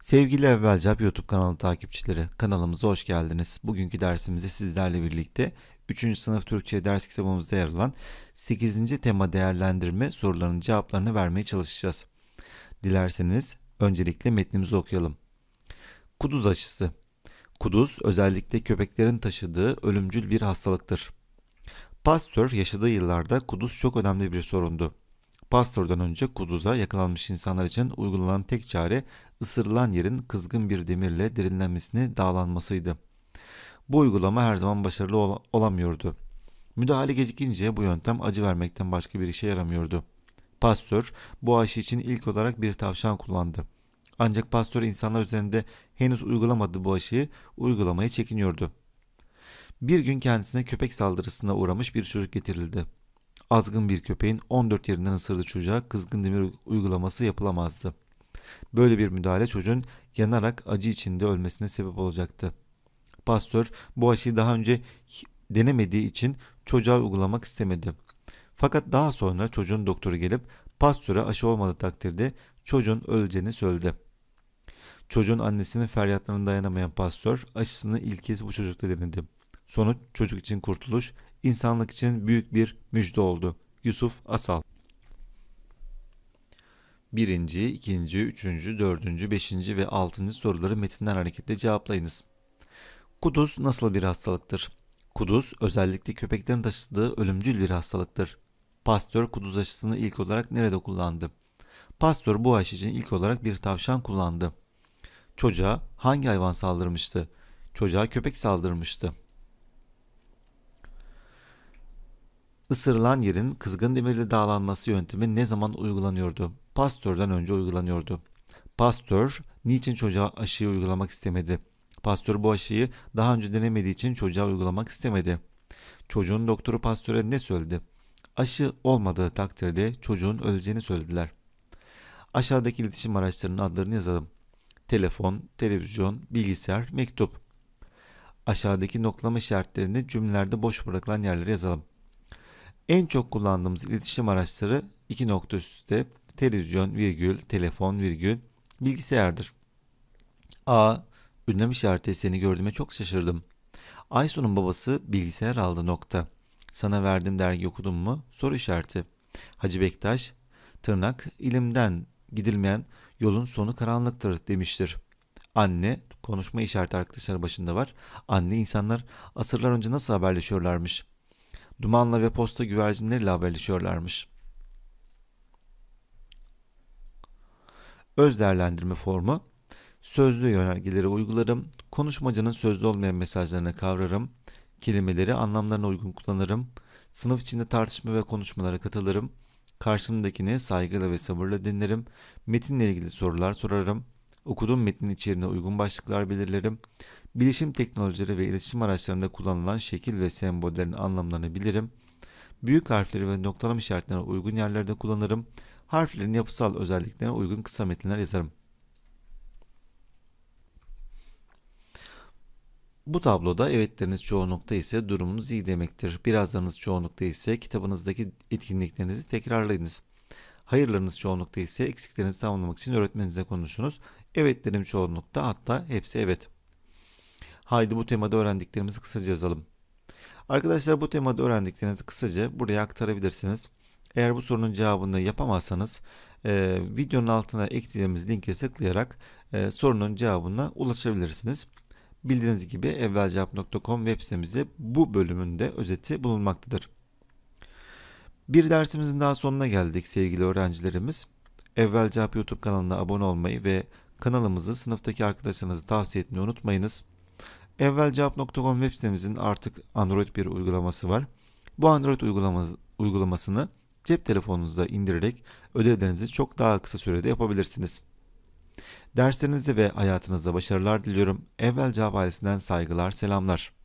Sevgili Evvelcap YouTube kanalı takipçileri, kanalımıza hoş geldiniz. Bugünkü dersimizde sizlerle birlikte 3. sınıf Türkçe ders kitabımızda yer alan 8. tema değerlendirme sorularının cevaplarını vermeye çalışacağız. Dilerseniz öncelikle metnimizi okuyalım. Kuduz aşısı Kuduz özellikle köpeklerin taşıdığı ölümcül bir hastalıktır. Pasteur yaşadığı yıllarda kuduz çok önemli bir sorundu. Pastordan önce kuduza yakalanmış insanlar için uygulanan tek çare ısırılan yerin kızgın bir demirle derinlenmesini dağlanmasıydı. Bu uygulama her zaman başarılı ol olamıyordu. Müdahale gecikince bu yöntem acı vermekten başka bir işe yaramıyordu. Pastör bu aşı için ilk olarak bir tavşan kullandı. Ancak pastör insanlar üzerinde henüz uygulamadığı bu aşıyı uygulamaya çekiniyordu. Bir gün kendisine köpek saldırısına uğramış bir çocuk getirildi azgın bir köpeğin 14 yerinden ısırdı çocuğa kızgın demir uygulaması yapılamazdı. Böyle bir müdahale çocuğun yanarak acı içinde ölmesine sebep olacaktı. Pastör bu aşıyı daha önce denemediği için çocuğa uygulamak istemedi. Fakat daha sonra çocuğun doktoru gelip pastöre aşı olmadığı takdirde çocuğun öleceğini söyledi. Çocuğun annesinin feryatlarına dayanamayan pastör aşısını ilk kez bu çocukta denedi. Sonuç çocuk için kurtuluş, insanlık için büyük bir müjde oldu. Yusuf Asal Birinci, ikinci, üçüncü, dördüncü, beşinci ve altıncı soruları metinden hareketle cevaplayınız. Kuduz nasıl bir hastalıktır? Kuduz özellikle köpeklerin taşıdığı ölümcül bir hastalıktır. Pastör kuduz aşısını ilk olarak nerede kullandı? Pastör bu aşı için ilk olarak bir tavşan kullandı. Çocuğa hangi hayvan saldırmıştı? Çocuğa köpek saldırmıştı. Isırılan yerin kızgın demirle dağlanması yöntemi ne zaman uygulanıyordu? Pastör'den önce uygulanıyordu. Pastör niçin çocuğa aşıyı uygulamak istemedi? Pastör bu aşıyı daha önce denemediği için çocuğa uygulamak istemedi. Çocuğun doktoru Pastör'e ne söyledi? Aşı olmadığı takdirde çocuğun öleceğini söylediler. Aşağıdaki iletişim araçlarının adlarını yazalım. Telefon, televizyon, bilgisayar, mektup. Aşağıdaki noklama işaretlerini cümlelerde boş bırakılan yerlere yazalım. En çok kullandığımız iletişim araçları iki nokta üstte televizyon virgül telefon virgül bilgisayardır. A. Ünlem işareti seni gördüğüme çok şaşırdım. Aysun'un babası bilgisayar aldı nokta. Sana verdim dergi okudun mu? Soru işareti. Hacı Bektaş, tırnak ilimden gidilmeyen yolun sonu karanlıktır demiştir. Anne, konuşma işareti arkadaşlar başında var. Anne insanlar asırlar önce nasıl haberleşiyorlarmış dumanla ve posta güvercinleriyle haberleşiyorlarmış. Öz değerlendirme formu Sözlü yönergeleri uygularım, konuşmacının sözlü olmayan mesajlarını kavrarım, kelimeleri anlamlarına uygun kullanırım, sınıf içinde tartışma ve konuşmalara katılırım, karşımdakini saygıyla ve sabırla dinlerim, metinle ilgili sorular sorarım, Okuduğum metnin içeriğine uygun başlıklar belirlerim. Bilişim teknolojileri ve iletişim araçlarında kullanılan şekil ve sembollerin anlamlarını bilirim. Büyük harfleri ve noktalama işaretlerine uygun yerlerde kullanırım. Harflerin yapısal özelliklerine uygun kısa metinler yazarım. Bu tabloda evetleriniz çoğunlukta ise durumunuz iyi demektir. Birazlarınız çoğunlukta ise kitabınızdaki etkinliklerinizi tekrarlayınız. Hayırlarınız çoğunlukta ise eksiklerinizi tamamlamak için öğretmeninizle konuşunuz. Evetlerim çoğunlukta hatta hepsi evet. Haydi bu temada öğrendiklerimizi kısaca yazalım. Arkadaşlar bu temada öğrendiklerinizi kısaca buraya aktarabilirsiniz. Eğer bu sorunun cevabını yapamazsanız e, videonun altına eklediğimiz linke tıklayarak e, sorunun cevabına ulaşabilirsiniz. Bildiğiniz gibi evvelcevap.com web sitemizde bu bölümünde özeti bulunmaktadır. Bir dersimizin daha sonuna geldik sevgili öğrencilerimiz. Evvel Cevap YouTube kanalına abone olmayı ve kanalımızı sınıftaki arkadaşlarınızı tavsiye etmeyi unutmayınız. Evvelcevap.com web sitemizin artık Android bir uygulaması var. Bu Android uygulamasını cep telefonunuza indirerek ödevlerinizi çok daha kısa sürede yapabilirsiniz. Derslerinizde ve hayatınızda başarılar diliyorum. Evvel Cevap ailesinden saygılar, selamlar.